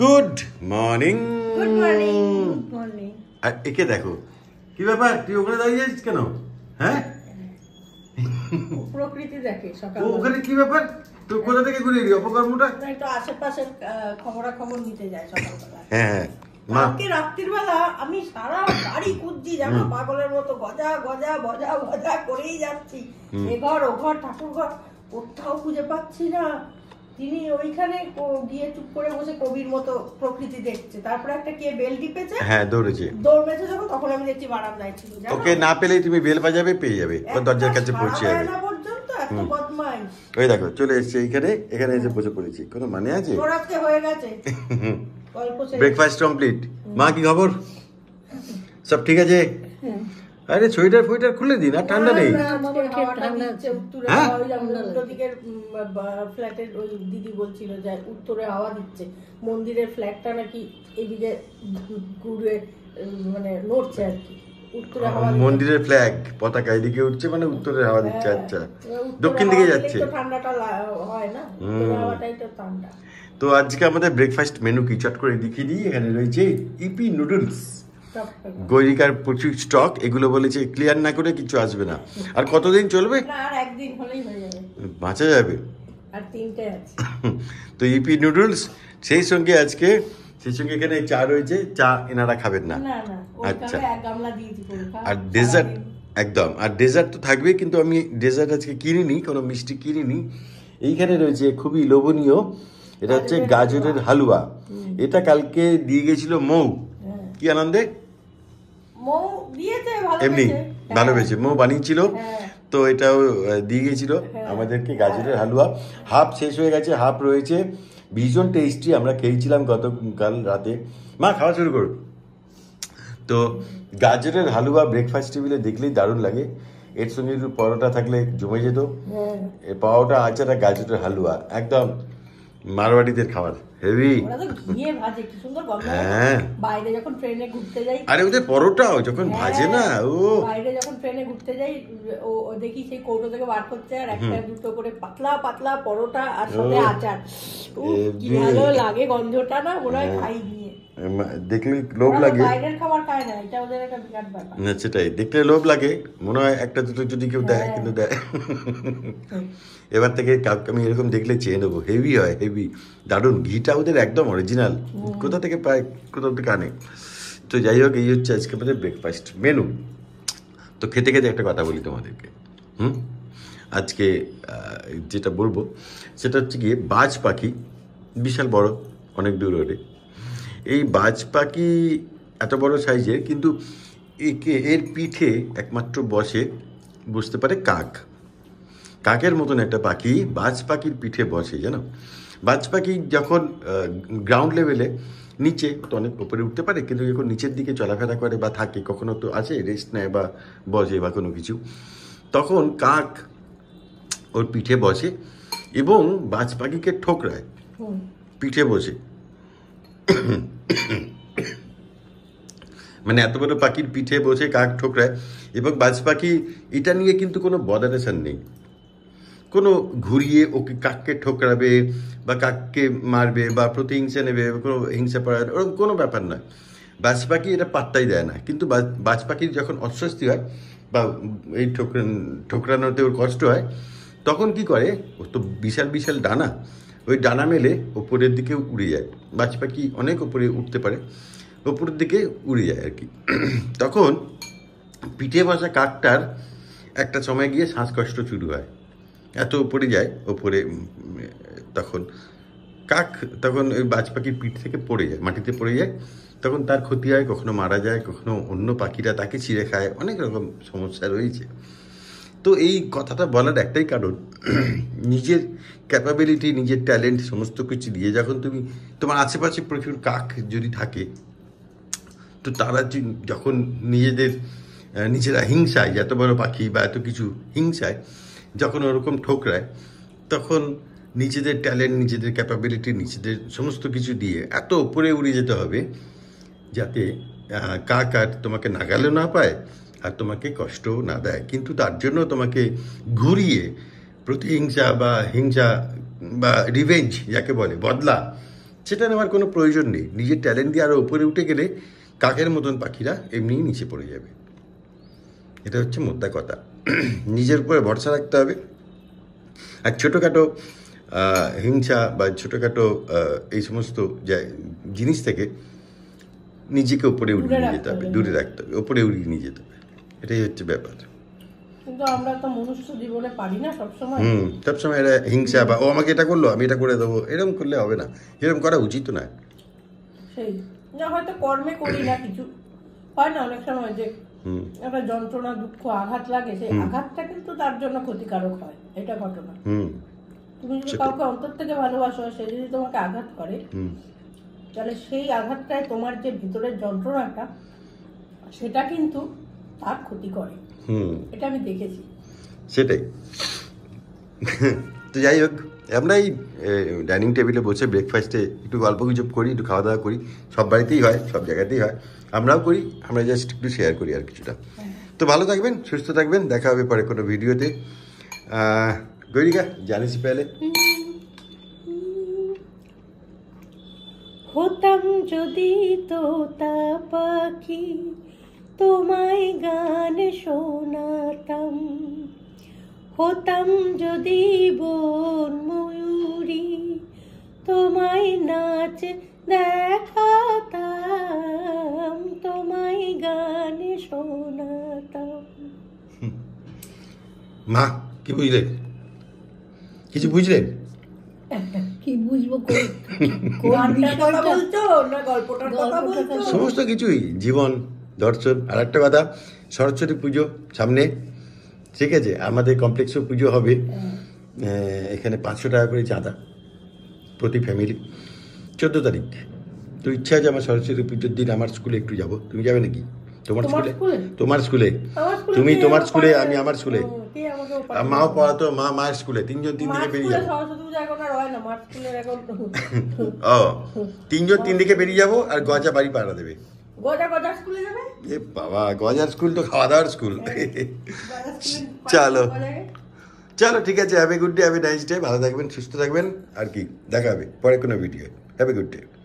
Good morning good morning আর একে দেখো কি ব্যাপার তুই ওখানে দাঁড়িয়ে আছিস কেন হ্যাঁ প্রকৃতি দেখে সকাল ওখানে কি ব্যাপার তুই কোথা থেকে ঘুরে এলি অপকর্মটা তো আশেপাশের খবরাখবর নিতে যায় সকালবেলা হ্যাঁ আজকে হ্যাঁ। বেলা আমি জানো পাগলের মতো গজা গজা করেই যাচ্ছি ও ঘর ঠাকুর ঘর কোথাও খুঁজে পাচ্ছি না তিনি ওইখানে গিয়ে চুপ করে বসে কবির মতো প্রকৃতি দেখছে তারপরে একটা কে বেল টিপেছে হ্যাঁ দৌড়েছে দৌড়েছে যখন তখন আমি দেখছি বারান্দায় ছিল ওকে না পেলেই তুমি বেল বাজাবে পেয়ে যাবে বা দরজার কাছে পৌঁছে যাবে ব্রেকফাস্ট কমপ্লিট মানে মা কি খবর সব ঠিক আছে আরে সোয়েটার ফোয়েটার খুলে দিন আর ঠান্ডা নেই হ্যাঁ দিকের ফ্ল্যাটের দিদি বলছিল যে উত্তরে হাওয়া দিচ্ছে মন্দিরের ফ্ল্যাটটা নাকি এদিকে ঘুরে মানে নড়ছে আর কি মন্দিরের ফ্ল্যাগ পতাকা এদিকে উঠছে মানে উত্তরে হাওয়া দিচ্ছে হ্যাঁ। আচ্ছা দক্ষিণ দিকে যাচ্ছে তো আজকে আমাদের ব্রেকফাস্ট মেনু কি চট করে দেখিয়ে দিই এখানে রয়েছে ইপি নুডলস গৈরিকার প্রচুর স্টক এগুলো বলেছে ক্লিয়ার না করে কিছু আসবে না আর কতদিন চলবে বাঁচা যাবে তো ইপি e নুডলস সেই সঙ্গে আজকে সেই সঙ্গে এখানে চা রয়েছে চা এনারা খাবেন না আচ্ছা আর ডেজার্ট একদম আর ডেজার্ট তো থাকবে কিন্তু আমি ডেজার্ট আজকে কিনিনি কোনো মিষ্টি কিনিনি এইখানে রয়েছে খুবই লোভনীয় এটা হচ্ছে গাজরের হালুয়া এটা কালকে দিয়ে গেছিল মৌ হ্যাঁ। কি আনন্দে মৌ এমনি ভালো হ্যাঁ। হয়েছে মৌ বানিয়েছিল হ্যাঁ। তো এটাও দিয়ে গেছিলো হ্যাঁ। আমাদেরকে গাজরের হালুয়া হাফ শেষ হয়ে গেছে হাফ রয়েছে ভীষণ টেস্টি আমরা খেয়েছিলাম গতকাল রাতে মা খাওয়া শুরু করো তো গাজরের হালুয়া ব্রেকফাস্ট টেবিলে দেখলেই দারুণ লাগে এর সঙ্গে পরোটা থাকলে জমে যেত পাওয়াটা আছে আর গাজরের হালুয়া একদম মারওয়াড়িদের খাবার হেভি হ্যাঁ বাইরে যখন ট্রেনে ঘুরতে যাই আরে ওদের পরোটাও যখন হ্যাঁ। ভাজে না ও বাইরে যখন ট্রেনে ঘুরতে যাই ও দেখি সেই কৌটো থেকে বার করছে আর একটা দুটো করে পাতলা পাতলা পরোটা আর সাথে আচার কি ভালো লাগে গন্ধটা না ওরা হ্যাঁ। খাই নিয়ে দেখলে লোভ লাগে না সেটাই দেখলে লোভ লাগে মনে হয় একটা দুটো যদি কেউ দেয় হ্যাঁ। কিন্তু দেয় এবার থেকে কাউকে আমি এরকম দেখলে চেয়ে নেবো হেভি হয় হেভি দারুণ ঘিটা ওদের একদম অরিজিনাল কোথা থেকে পায় কোথাও থেকে আনে তো যাই হোক এই হচ্ছে আজকে আমাদের ব্রেকফাস্ট মেনু তো খেতে খেতে একটা কথা বলি তোমাদেরকে হুম আজকে যেটা বলবো সেটা হচ্ছে গিয়ে বাজ পাখি বিশাল বড় অনেক দূর ওরে এই বাজ পাখি এত বড় সাইজের কিন্তু একে এর পিঠে একমাত্র বসে বসতে পারে কাক কাকের মতন একটা পাখি বাজ পাখির পিঠে বসে জানো বাজ পাখি যখন গ্রাউন্ড লেভেলে নিচে তো অনেক ওপরে উঠতে পারে কিন্তু যখন নিচের দিকে চলাফেরা করে বা থাকে কখনো তো আছে রেস্ট নেয় বা বসে বা কোনো কিছু তখন কাক ওর পিঠে বসে এবং বাজ পাখিকে ঠোকরায় পিঠে বসে মানে এত বড় পাখির পিঠে বসে কাক ঠোকরায় এবং বাজ পাখি এটা নিয়ে কিন্তু কোনো বদারেশন নেই কোনো ঘুরিয়ে ওকে কাককে ঠোকরাবে বা কাককে মারবে বা প্রতিহিংসা নেবে কোনো হিংসা পড়া ওরকম কোনো ব্যাপার নয় বাজ পাখি এটা পাত্তাই দেয় না কিন্তু বাজ পাখির যখন অস্বস্তি হয় বা এই ঠোকরানোতে ওর কষ্ট হয় তখন কি করে ও তো বিশাল বিশাল ডানা ওই ডানা মেলে ওপরের দিকে উড়ে যায় বাজ পাখি অনেক ওপরে উঠতে পারে ওপরের দিকে উড়ে যায় আর কি তখন পিঠে বসা কাকটার একটা সময় গিয়ে শ্বাসকষ্ট শুরু হয় এত উপরে যায় ওপরে তখন কাক তখন ওই বাজ পাখির পিঠ থেকে পড়ে যায় মাটিতে পড়ে যায় তখন তার ক্ষতি হয় কখনো মারা যায় কখনো অন্য পাখিরা তাকে ছিঁড়ে খায় অনেক রকম সমস্যা রয়েছে তো এই কথাটা বলার একটাই কারণ নিজের ক্যাপাবিলিটি নিজের ট্যালেন্ট সমস্ত কিছু দিয়ে যখন তুমি তোমার আশেপাশে প্রচুর কাক যদি থাকে তো তারা যখন নিজেদের নিজেরা হিংসায় এত বড় পাখি বা এত কিছু হিংসায় যখন ওরকম ঠোকরায় তখন নিজেদের ট্যালেন্ট নিজেদের ক্যাপাবিলিটি নিজেদের সমস্ত কিছু দিয়ে এত উপরে উড়ে যেতে হবে যাতে কাক আর তোমাকে নাগালেও না পায় আর তোমাকে কষ্ট না দেয় কিন্তু তার জন্য তোমাকে ঘুরিয়ে প্রতিহিংসা বা হিংসা বা রিভেঞ্জ যাকে বলে বদলা সেটা নেওয়ার কোনো প্রয়োজন নেই নিজের ট্যালেন্ট দিয়ে আরও উপরে উঠে গেলে কাকের মতন পাখিরা এমনিই নিচে পড়ে যাবে এটা হচ্ছে মোদ্দা কথা নিজের উপরে ভরসা রাখতে হবে আর ছোটোখাটো হিংসা বা ছোটোখাটো এই সমস্ত জিনিস থেকে নিজেকে উপরে উড়িয়ে নিয়ে যেতে হবে দূরে রাখতে হবে উপরে উড়িয়ে নিয়ে যেতে হবে এটাই হচ্ছে ব্যাপার কিন্তু আমরা তো মনুষ্য জীবনে পারি না সবসময় সবসময় হিংসা বা ও আমাকে এটা করলো আমি এটা করে দেবো করলে হবে না করা উচিত সেই হয়তো কর্মে করি না কিছু হয় না অনেক সময় যে একটা যন্ত্রণা দুঃখ আঘাত লাগে সেই আঘাতটা কিন্তু তার জন্য ক্ষতিকারক হয় এটা ঘটনা তুমি যদি কাউকে অন্তর থেকে ভালোবাসো সে যদি তোমাকে আঘাত করে তাহলে সেই আঘাতটায় তোমার যে ভিতরের যন্ত্রণাটা সেটা কিন্তু তার ক্ষতি করে হুম এটা আমি দেখেছি সেটাই তো যাই হোক আমরা এই ডাইনিং টেবিলে বসে ব্রেকফাস্টে একটু গল্প গুজব করি একটু খাওয়া দাওয়া করি সব বাড়িতেই হয় সব জায়গাতেই হয় আমরাও করি আমরা জাস্ট একটু শেয়ার করি আর কিছুটা হ্যাঁ। তো ভালো থাকবেন সুস্থ থাকবেন দেখা হবে পরে কোনো ভিডিওতে গৈরিকা জানিস পেলে হতাম যদি তো তা পাখি তোমায় গান শোনাতাম হতাম যদি বন ময়ূরী তোমায় নাচ দেখাতাম তোমায় গান শোনাতাম মা কি বুঝলে কিছু বুঝলেন কি বুঝবো সমস্ত কিছুই জীবন দর্শন আর একটা কথা সরস্বতী পুজো সামনে ঠিক আছে আমাদের কমপ্লেক্সও পুজো হবে এখানে পাঁচশো টাকা করে চাঁদা প্রতি ফ্যামিলি চোদ্দো তারিখ তো ইচ্ছা আছে আমার সরস্বতী পুজোর দিন আমার স্কুলে একটু যাব তুমি যাবে নাকি তোমার স্কুলে তোমার স্কুলে তুমি তোমার স্কুলে আমি আমার স্কুলে মাও পড়াতো মা মায়ের স্কুলে তিনজন তিন দিকে বেরিয়ে যাবো ও তিনজন তিন দিকে বেরিয়ে যাবো আর গজা বাড়ি পাড়া দেবে এ বাবা গজার স্কুল তো খাওয়া দাওয়ার স্কুল হ্যাঁ, চলো চলো ঠিক আছে have good day have nice day ভালো থাকবেন সুস্থ থাকবেন আর কি দেখা হবে পরে কোনো ভিডিও হ্যাপি গুড ডে